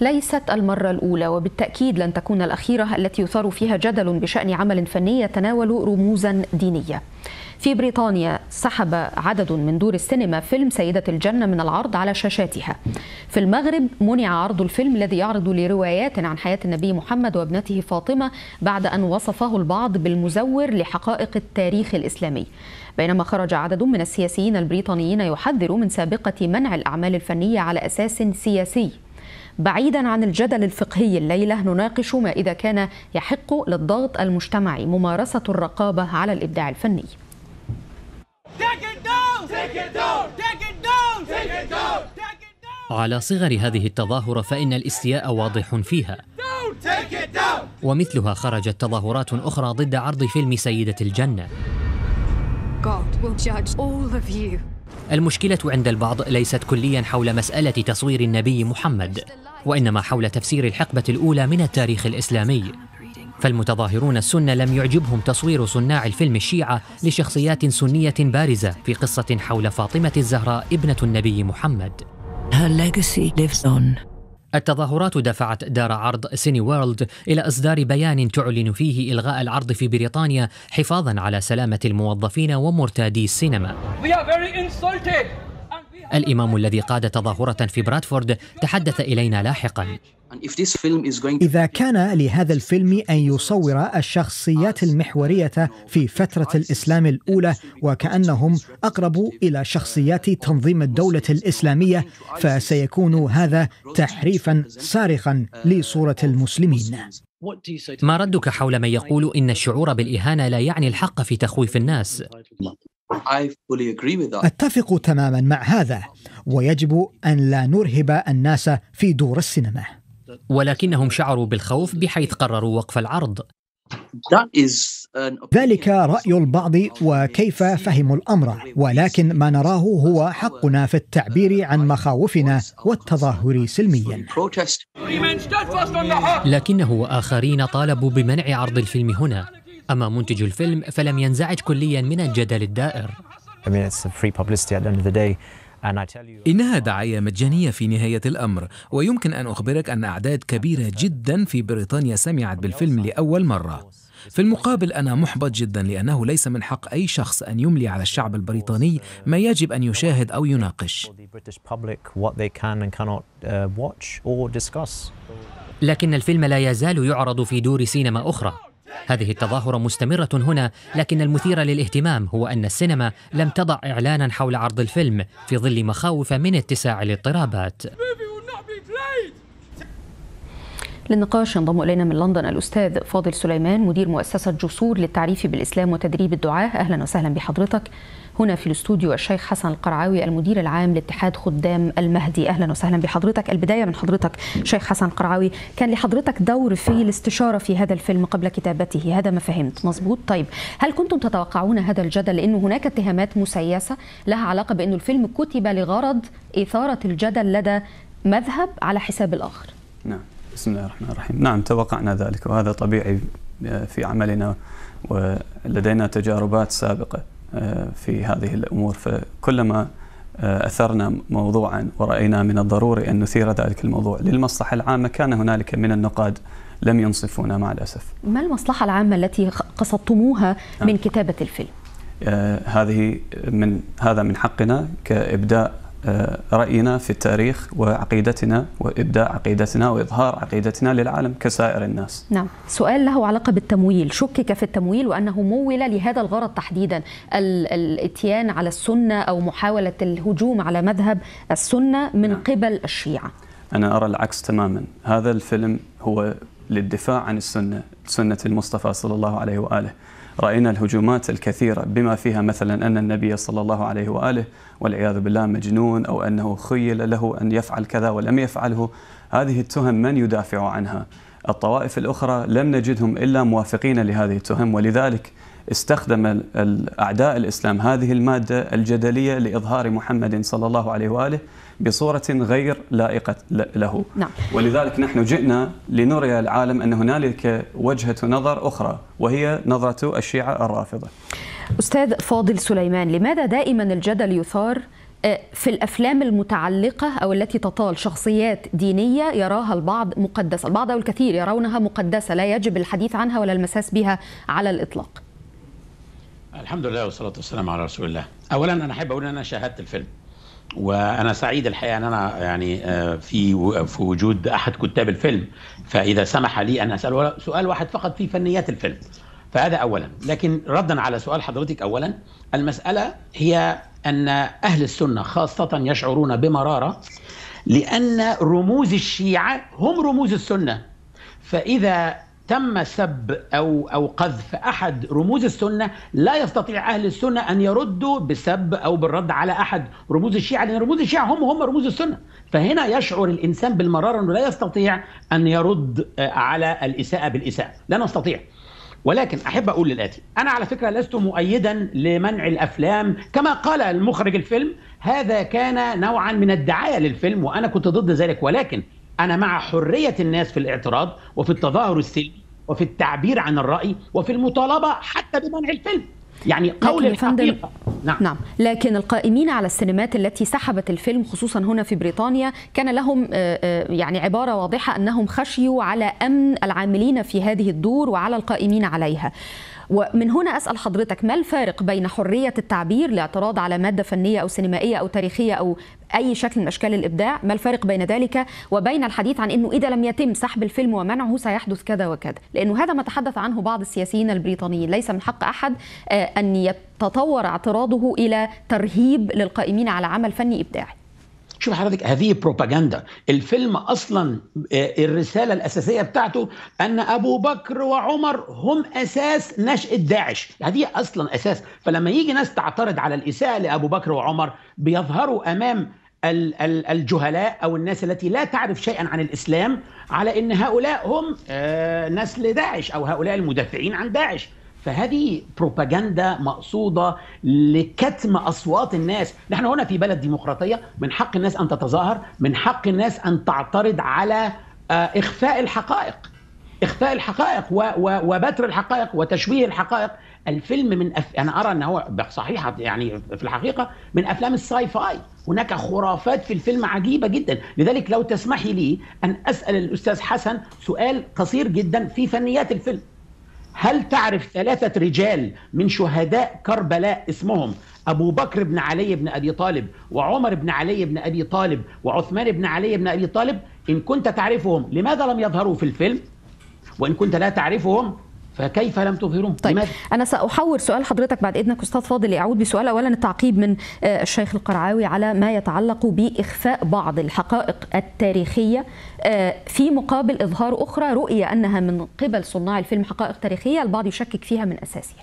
ليست المرة الأولى وبالتأكيد لن تكون الأخيرة التي يثار فيها جدل بشأن عمل فني يتناول رموزا دينية في بريطانيا سحب عدد من دور السينما فيلم سيدة الجنة من العرض على شاشاتها في المغرب منع عرض الفيلم الذي يعرض لروايات عن حياة النبي محمد وابنته فاطمة بعد أن وصفه البعض بالمزور لحقائق التاريخ الإسلامي بينما خرج عدد من السياسيين البريطانيين يحذر من سابقة منع الأعمال الفنية على أساس سياسي بعيدا عن الجدل الفقهي الليلة نناقش ما إذا كان يحق للضغط المجتمعي ممارسة الرقابة على الإبداع الفني على صغر هذه التظاهرة فإن الاستياء واضح فيها ومثلها خرجت تظاهرات أخرى ضد عرض فيلم سيدة الجنة God will judge all of you. المشكلة عند البعض ليست كليا حول مسألة تصوير النبي محمد وإنما حول تفسير الحقبة الأولى من التاريخ الإسلامي فالمتظاهرون السنة لم يعجبهم تصوير صناع الفيلم الشيعة لشخصيات سنية بارزة في قصة حول فاطمة الزهراء ابنة النبي محمد Her legacy lives on. التظاهرات دفعت دار عرض سيني وورلد إلى إصدار بيان تعلن فيه إلغاء العرض في بريطانيا حفاظا على سلامة الموظفين ومرتادي السينما. We are very insulted. الإمام الذي قاد تظاهرة في برادفورد تحدث إلينا لاحقا إذا كان لهذا الفيلم أن يصور الشخصيات المحورية في فترة الإسلام الأولى وكأنهم أقرب إلى شخصيات تنظيم الدولة الإسلامية فسيكون هذا تحريفا صارخا لصورة المسلمين ما ردك حول من يقول إن الشعور بالإهانة لا يعني الحق في تخويف الناس؟ أتفق تماما مع هذا ويجب أن لا نرهب الناس في دور السينما ولكنهم شعروا بالخوف بحيث قرروا وقف العرض ذلك رأي البعض وكيف فهموا الأمر ولكن ما نراه هو حقنا في التعبير عن مخاوفنا والتظاهر سلميا لكنه وآخرين طالبوا بمنع عرض الفيلم هنا أما منتج الفيلم فلم ينزعج كليا من الجدل الدائر إنها دعاية مجانية في نهاية الأمر ويمكن أن أخبرك أن أعداد كبيرة جدا في بريطانيا سمعت بالفيلم لأول مرة في المقابل أنا محبط جدا لأنه ليس من حق أي شخص أن يملي على الشعب البريطاني ما يجب أن يشاهد أو يناقش uh, لكن الفيلم لا يزال يعرض في دور سينما أخرى هذه التظاهرة مستمرة هنا لكن المثير للاهتمام هو أن السينما لم تضع إعلانا حول عرض الفيلم في ظل مخاوف من اتساع الاضطرابات للنقاش ينضم الينا من لندن الاستاذ فاضل سليمان مدير مؤسسه جسور للتعريف بالاسلام وتدريب الدعاه اهلا وسهلا بحضرتك هنا في الاستوديو الشيخ حسن القرعاوي المدير العام لاتحاد خدام المهدي اهلا وسهلا بحضرتك البدايه من حضرتك شيخ حسن القرعاوي كان لحضرتك دور في الاستشاره في هذا الفيلم قبل كتابته هذا ما فهمت مظبوط طيب هل كنتم تتوقعون هذا الجدل لانه هناك اتهامات مسيسه لها علاقه بانه الفيلم كتب لغرض اثاره الجدل لدى مذهب على حساب الاخر نعم بسم الله الرحمن الرحيم نعم توقعنا ذلك وهذا طبيعي في عملنا ولدينا تجاربات سابقه آه، في هذه الأمور فكلما آه، أثرنا موضوعا ورأينا من الضروري أن نثير ذلك الموضوع للمصلحة العامة كان هنالك من النقاد لم ينصفونا مع الأسف ما المصلحة العامة التي قصدتموها من نعم. كتابة الفيلم؟ آه، هذه من هذا من حقنا كإبداء آه، رأينا في التاريخ وعقيدتنا وإبداع عقيدتنا وإظهار عقيدتنا للعالم كسائر الناس نعم سؤال له علاقة بالتمويل شكك في التمويل وأنه مول لهذا الغرض تحديدا الاتيان على السنة أو محاولة الهجوم على مذهب السنة من نعم. قبل الشيعة أنا أرى العكس تماما هذا الفيلم هو للدفاع عن السنة سنة المصطفى صلى الله عليه وآله رأينا الهجومات الكثيرة بما فيها مثلا أن النبي صلى الله عليه وآله والعياذ بالله مجنون أو أنه خيل له أن يفعل كذا ولم يفعله هذه التهم من يدافع عنها الطوائف الأخرى لم نجدهم إلا موافقين لهذه التهم ولذلك استخدم أعداء الإسلام هذه المادة الجدلية لإظهار محمد صلى الله عليه وآله بصورة غير لائقة له نعم. ولذلك نحن جئنا لنري العالم أن هنالك وجهة نظر أخرى وهي نظرة الشيعة الرافضة أستاذ فاضل سليمان لماذا دائما الجدل يثار آه، في الافلام المتعلقه او التي تطال شخصيات دينيه يراها البعض مقدسه، البعض او الكثير يرونها مقدسه لا يجب الحديث عنها ولا المساس بها على الاطلاق. الحمد لله والصلاه والسلام على رسول الله. اولا انا احب اقول ان انا شاهدت الفيلم. وانا سعيد الحقيقه ان انا يعني آه، في في وجود احد كتاب الفيلم فاذا سمح لي ان اسال سؤال واحد فقط في فنيات الفيلم فهذا اولا لكن ردا على سؤال حضرتك اولا المساله هي ان اهل السنه خاصه يشعرون بمراره لان رموز الشيعه هم رموز السنه فاذا تم سب او او قذف احد رموز السنه لا يستطيع اهل السنه ان يردوا بسب او بالرد على احد رموز الشيعه لان رموز الشيعه هم هم رموز السنه فهنا يشعر الانسان بالمراره انه لا يستطيع ان يرد آه، على الاساءه بالاساءه لا نستطيع ولكن احب اقول للاتي انا على فكره لست مؤيدا لمنع الافلام كما قال المخرج الفيلم هذا كان نوعا من الدعايه للفيلم وانا كنت ضد ذلك ولكن انا مع حريه الناس في الاعتراض وفي التظاهر السلمي وفي التعبير عن الراي وفي المطالبه حتى بمنع الفيلم يعني قول الحقيقه نعم. نعم لكن القائمين على السينمات التي سحبت الفيلم خصوصا هنا في بريطانيا كان لهم آه، آه، يعني عباره واضحه انهم خشيوا على امن العاملين في هذه الدور وعلى القائمين عليها ومن هنا اسال حضرتك ما الفارق بين حريه التعبير لاعتراض على ماده فنيه او سينمائيه او تاريخيه او اي شكل من اشكال الابداع ما الفارق بين ذلك وبين الحديث عن انه اذا لم يتم سحب الفيلم ومنعه سيحدث كذا وكذا لانه هذا ما تحدث عنه بعض السياسيين البريطانيين ليس من حق احد آه، ان يتطور اعتراضه الى ترهيب للقائمين على عمل فني ابداعي شوف حضرتك هذه بروباغندا الفيلم اصلا آه، الرساله الاساسيه بتاعته ان ابو بكر وعمر هم اساس نشاه داعش هذه اصلا اساس فلما يجي ناس تعترض على الاساءه لابو بكر وعمر بيظهروا امام الجهلاء او الناس التي لا تعرف شيئا عن الاسلام على ان هؤلاء هم آه، نسل داعش او هؤلاء المدافعين عن داعش فهذه بروباجندا مقصوده لكتم اصوات الناس، نحن هنا في بلد ديمقراطيه من حق الناس ان تتظاهر، من حق الناس ان تعترض على آه، اخفاء الحقائق. اخفاء الحقائق وبتر الحقائق وتشويه الحقائق، الفيلم من أف... انا ارى أنه هو صحيح يعني في الحقيقه من افلام الساي فاي، هناك خرافات في الفيلم عجيبه جدا، لذلك لو تسمحي لي ان اسال الاستاذ حسن سؤال قصير جدا في فنيات الفيلم. هل تعرف ثلاثة رجال من شهداء كربلاء اسمهم أبو بكر بن علي بن أبي طالب وعمر بن علي بن أبي طالب وعثمان بن علي بن أبي طالب إن كنت تعرفهم لماذا لم يظهروا في الفيلم وإن كنت لا تعرفهم فكيف لم تظهرهم طيب لماذا؟ انا ساحور سؤال حضرتك بعد اذنك استاذ فاضل يعود بسؤال اولا التعقيب من آه، الشيخ القرعاوي على ما يتعلق باخفاء بعض الحقائق التاريخيه آه، في مقابل اظهار اخرى رؤيه انها من قبل صناع الفيلم حقائق تاريخيه البعض يشكك فيها من اساسها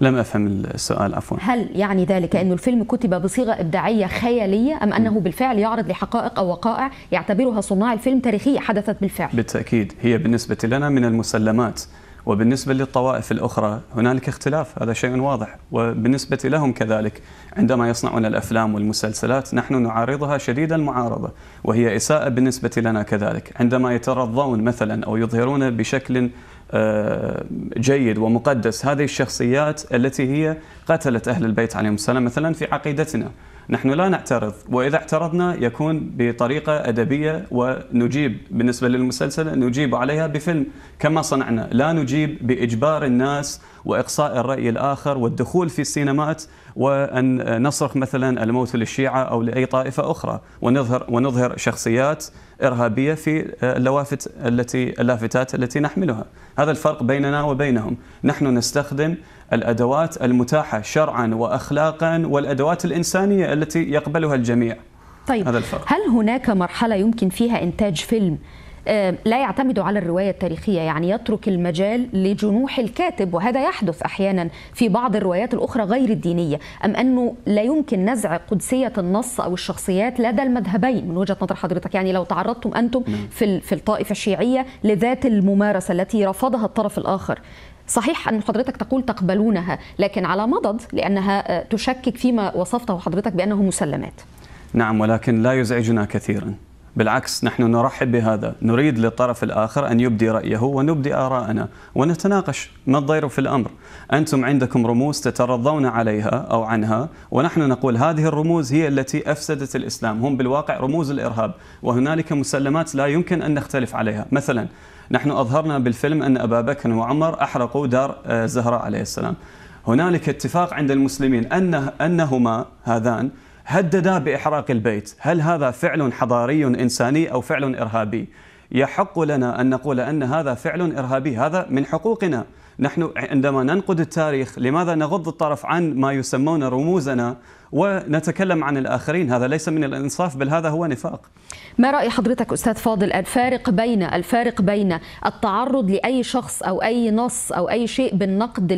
لم افهم السؤال عفوا هل يعني ذلك انه الفيلم كتب بصيغه ابداعيه خياليه ام انه بالفعل يعرض لحقائق او وقائع يعتبرها صناع الفيلم تاريخيه حدثت بالفعل بالتاكيد هي بالنسبه لنا من المسلمات وبالنسبة للطوائف الأخرى هنالك اختلاف هذا شيء واضح وبالنسبة لهم كذلك عندما يصنعون الأفلام والمسلسلات نحن نعارضها شديد المعارضة وهي إساءة بالنسبة لنا كذلك عندما يترضون مثلا أو يظهرون بشكل آه، جيد ومقدس هذه الشخصيات التي هي قتلت أهل البيت عليهم السلام مثلا في عقيدتنا نحن لا نعترض وإذا اعترضنا يكون بطريقة أدبية ونجيب بالنسبة للمسلسل نجيب عليها بفيلم كما صنعنا لا نجيب بإجبار الناس وإقصاء الرأي الآخر والدخول في السينمات وأن نصرخ مثلا الموت للشيعة أو لأي طائفة أخرى ونظهر, ونظهر شخصيات إرهابية في اللوافت التي اللافتات التي نحملها هذا الفرق بيننا وبينهم نحن نستخدم الأدوات المتاحة شرعا وأخلاقا والأدوات الإنسانية التي يقبلها الجميع طيب هذا الفرق. هل هناك مرحلة يمكن فيها إنتاج فيلم آه، لا يعتمد على الرواية التاريخية يعني يترك المجال لجنوح الكاتب وهذا يحدث أحيانا في بعض الروايات الأخرى غير الدينية أم أنه لا يمكن نزع قدسية النص أو الشخصيات لدى المذهبين من وجهة نظر حضرتك يعني لو تعرضتم أنتم نعم. في في الطائفة الشيعية لذات الممارسة التي رفضها الطرف الآخر صحيح أن حضرتك تقول تقبلونها لكن على مضض لأنها آه، تشكك فيما وصفته حضرتك بأنه مسلمات نعم ولكن لا يزعجنا كثيرا بالعكس نحن نرحب بهذا نريد للطرف الآخر أن يبدي رأيه ونبدي آراءنا ونتناقش ما الضير في الأمر أنتم عندكم رموز تترضون عليها أو عنها ونحن نقول هذه الرموز هي التي أفسدت الإسلام هم بالواقع رموز الإرهاب وهنالك مسلمات لا يمكن أن نختلف عليها مثلا نحن أظهرنا بالفيلم أن أبا بكر وعمر أحرقوا دار آه، زهراء عليه السلام هنالك اتفاق عند المسلمين أنه أنهما هذان هددا باحراق البيت، هل هذا فعل حضاري انساني او فعل ارهابي؟ يحق لنا ان نقول ان هذا فعل ارهابي، هذا من حقوقنا. نحن عندما ننقد التاريخ لماذا نغض الطرف عن ما يسمون رموزنا ونتكلم عن الآخرين هذا ليس من الإنصاف بل هذا هو نفاق ما رأي حضرتك أستاذ فاضل الفارق بين الفارق بين التعرض لأي شخص أو أي نص أو أي شيء بالنقد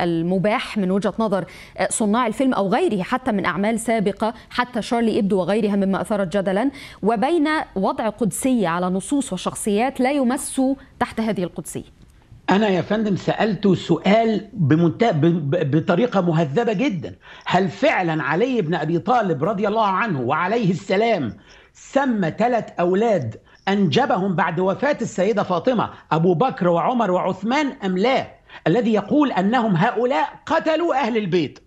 المباح من وجهة نظر آه، صناع الفيلم أو غيره حتى من أعمال سابقة حتى شارلي إبدو وغيرها مما أثارت جدلا وبين وضع قدسية على نصوص وشخصيات لا يمس تحت هذه القدسية انا يا فندم سالته سؤال بمنتهى بطريقه مهذبه جدا هل فعلا علي بن ابي طالب رضي الله عنه وعليه السلام سمى ثلاث اولاد انجبهم بعد وفاه السيده فاطمه ابو بكر وعمر وعثمان ام لا الذي يقول انهم هؤلاء قتلوا اهل البيت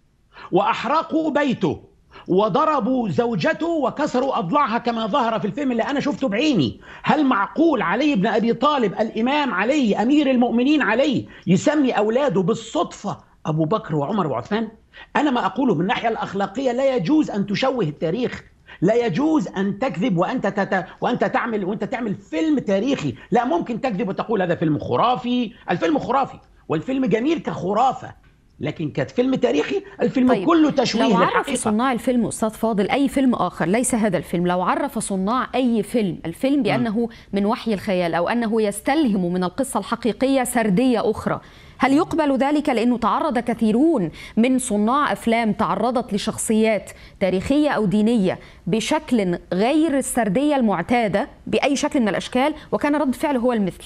واحرقوا بيته وضربوا زوجته وكسروا أضلاعها كما ظهر في الفيلم اللي أنا شفته بعيني هل معقول علي بن أبي طالب الإمام علي أمير المؤمنين علي يسمي أولاده بالصدفة أبو بكر وعمر وعثمان أنا ما أقوله من الناحية الأخلاقية لا يجوز أن تشوه التاريخ لا يجوز ان تكذب وانت تت... وانت تعمل وانت تعمل فيلم تاريخي لا ممكن تكذب وتقول هذا فيلم خرافي الفيلم خرافي والفيلم جميل كخرافه لكن كانت فيلم تاريخي الفيلم طيب. كله تشويه لو عرف للحقيقة. صناع الفيلم استاذ فاضل اي فيلم اخر ليس هذا الفيلم لو عرف صناع اي فيلم الفيلم بانه م. من وحي الخيال او انه يستلهم من القصه الحقيقيه سرديه اخرى هل يقبل ذلك لانه تعرض كثيرون من صناع افلام تعرضت لشخصيات تاريخيه او دينيه بشكل غير السرديه المعتاده باي شكل من الاشكال وكان رد فعله هو المثل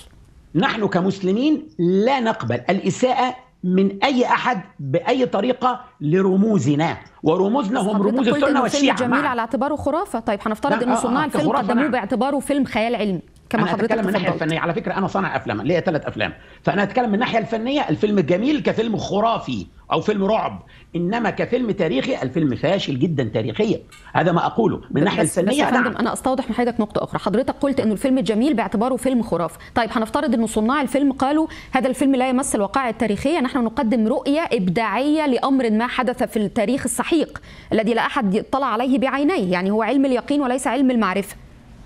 نحن كمسلمين لا نقبل الاساءه من اي احد باي طريقه لرموزنا ورموزنا هم رموز السنه والشيعه جميل معا. على اعتباره خرافه طيب هنفترض ان صناع الفيلم قدموه باعتباره فيلم خيال علمي كما أنا حضرتك أتكلم من الناحيه الفنيه على فكره انا صانع افلام ليا ثلاث افلام فانا اتكلم من الناحيه الفنيه الفيلم جميل كفيلم خرافي او فيلم رعب انما كفيلم تاريخي الفيلم فاشل جدا تاريخيا هذا ما اقوله من الناحيه الفنيه بس نعم. انا استوضح من حضرتك نقطه اخرى حضرتك قلت انه الفيلم جميل باعتباره فيلم خرافي طيب هنفترض ان صناع الفيلم قالوا هذا الفيلم لا يمس الواقعيه التاريخيه نحن نقدم رؤيه ابداعيه لامر ما حدث في التاريخ السحيق الذي لا احد اطلع عليه بعينيه يعني هو علم اليقين وليس علم المعرفه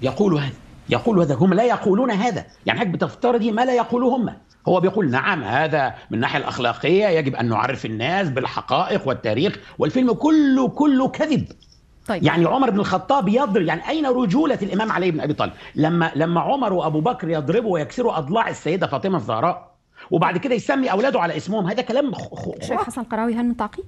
يقول هذا يقول هذا هم لا يقولون هذا يعني حضرتك بتفترضي ما لا يقوله هم هو بيقول نعم هذا من الناحيه الاخلاقيه يجب ان نعرف الناس بالحقائق والتاريخ والفيلم كله كله كذب طيب. يعني عمر بن الخطاب يضرب يعني اين رجوله الامام علي بن ابي طالب لما لما عمر وابو بكر يضربوا ويكسروا اضلاع السيده فاطمه الزهراء وبعد كده يسمي اولاده على اسمهم هذا كلام شيخ حسن قراوي هل من تعقيب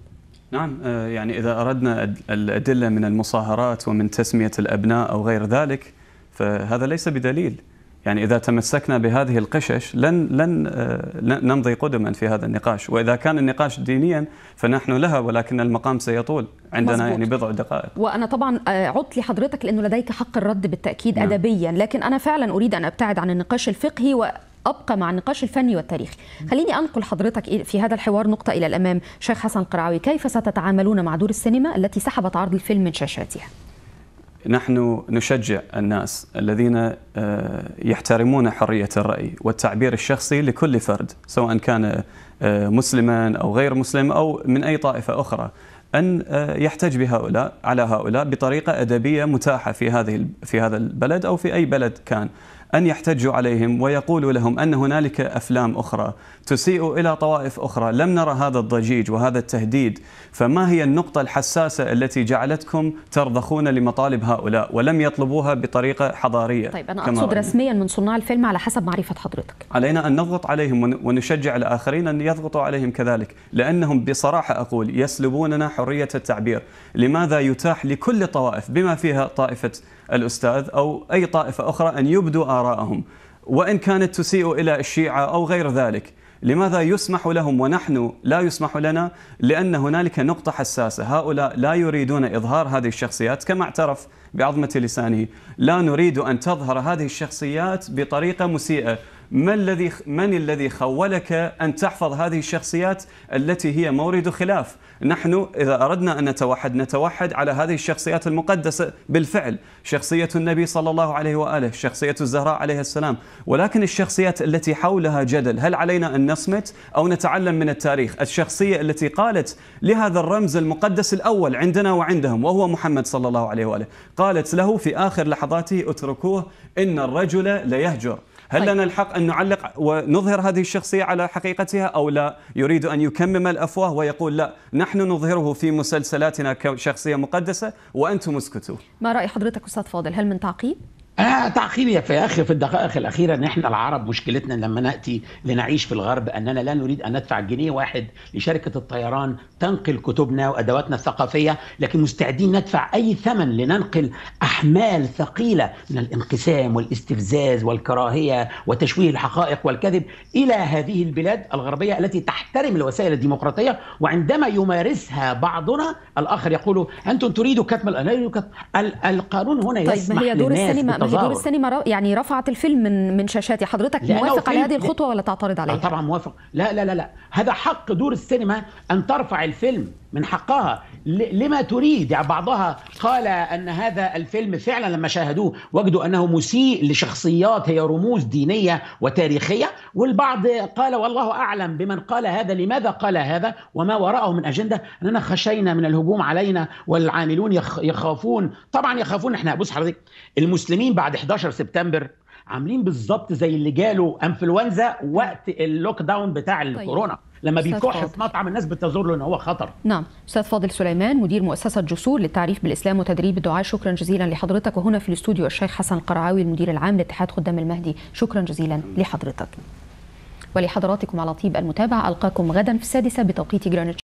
نعم آه، يعني إذا أردنا الأدلة من المصاهرات ومن تسمية الأبناء أو غير ذلك فهذا ليس بدليل يعني إذا تمسكنا بهذه القشش لن لن آه، نمضي قدما في هذا النقاش وإذا كان النقاش دينيا فنحن لها ولكن المقام سيطول عندنا مزبوط. يعني بضع دقائق وأنا طبعا آه، عدت لحضرتك لأنه لديك حق الرد بالتأكيد نعم. أدبيا لكن أنا فعلا أريد أن أبتعد عن النقاش الفقهي و ابقى مع النقاش الفني والتاريخي خليني انقل حضرتك في هذا الحوار نقطه الى الامام شيخ حسن القرعاوي كيف ستتعاملون مع دور السينما التي سحبت عرض الفيلم من شاشاتها نحن نشجع الناس الذين آه، يحترمون حرية الرأي والتعبير الشخصي لكل فرد سواء كان آه، مسلما أو غير مسلم أو من أي طائفة أخرى أن آه، يحتج بهؤلاء على هؤلاء بطريقة أدبية متاحة في هذه في هذا البلد أو في أي بلد كان أن يحتجوا عليهم ويقولوا لهم أن هنالك أفلام أخرى تسيء إلى طوائف أخرى لم نرى هذا الضجيج وهذا التهديد فما هي النقطة الحساسة التي جعلتكم ترضخون لمطالب هؤلاء ولم يطلبوها بطريقة حضارية طيب أنا أقصد رسميا من صناع الفيلم على حسب معرفة حضرتك علينا أن نضغط عليهم ونشجع الآخرين أن يضغطوا عليهم كذلك لأنهم بصراحة أقول يسلبوننا حرية التعبير لماذا يتاح لكل الطوائف بما فيها طائفة الأستاذ أو أي طائفة أخرى أن يبدوا آراءهم وإن كانت تسيء إلى الشيعة أو غير ذلك لماذا يسمح لهم ونحن لا يسمح لنا لأن هنالك نقطة حساسة هؤلاء لا يريدون إظهار هذه الشخصيات كما اعترف بعظمة لسانه لا نريد أن تظهر هذه الشخصيات بطريقة مسيئة ما الذي من الذي خولك أن تحفظ هذه الشخصيات التي هي مورد خلاف نحن إذا أردنا أن نتوحد نتوحد على هذه الشخصيات المقدسة بالفعل شخصية النبي صلى الله عليه وآله شخصية الزهراء عليه السلام ولكن الشخصيات التي حولها جدل هل علينا أن نصمت أو نتعلم من التاريخ الشخصية التي قالت لهذا الرمز المقدس الأول عندنا وعندهم وهو محمد صلى الله عليه وآله قالت له في آخر لحظاته اتركوه إن الرجل ليهجر هل طيب. لنا الحق أن نعلق ونظهر هذه الشخصية على حقيقتها أو لا يريد أن يكمم الأفواه ويقول لا نحن نظهره في مسلسلاتنا كشخصية مقدسة وأنتم اسكتوا ما رأي حضرتك أستاذ فاضل هل من تعقيب؟ أنا آه، تعقيبي في اخر في الدقائق الاخيره ان احنا العرب مشكلتنا لما ناتي لنعيش في الغرب اننا لا نريد ان ندفع جنيه واحد لشركه الطيران تنقل كتبنا وادواتنا الثقافيه لكن مستعدين ندفع اي ثمن لننقل احمال ثقيله من الانقسام والاستفزاز والكراهيه وتشويه الحقائق والكذب الى هذه البلاد الغربيه التي تحترم الوسائل الديمقراطيه وعندما يمارسها بعضنا الاخر يقول انتم تريدوا كتم القانون هنا يسمح طيب ما هي دور السينما دور السينما يعني رفعت الفيلم من من شاشاتي حضرتك موافق على هذه الخطوه ولا تعترض آه، عليها طبعا موافق لا لا لا لا هذا حق دور السينما ان ترفع الفيلم من حقها لما تريد يعني بعضها قال ان هذا الفيلم فعلا لما شاهدوه وجدوا انه مسيء لشخصيات هي رموز دينيه وتاريخيه والبعض قال والله اعلم بمن قال هذا لماذا قال هذا وما وراءه من اجنده اننا خشينا من الهجوم علينا والعاملون يخافون طبعا يخافون احنا بص حضرتك المسلمين بعد 11 سبتمبر عاملين بالظبط زي اللي جاله انفلونزا وقت اللوك داون بتاع الكورونا طيب. لما بيكح في مطعم الناس بتزور له ان هو خطر نعم استاذ فاضل سليمان مدير مؤسسه جسور للتعريف بالاسلام وتدريب الدعاء شكرا جزيلا لحضرتك وهنا في الاستوديو الشيخ حسن القرعاوي المدير العام لاتحاد خدام المهدي شكرا جزيلا لحضرتك ولحضراتكم على طيب المتابعه القاكم غدا في السادسه بتوقيت جرانيت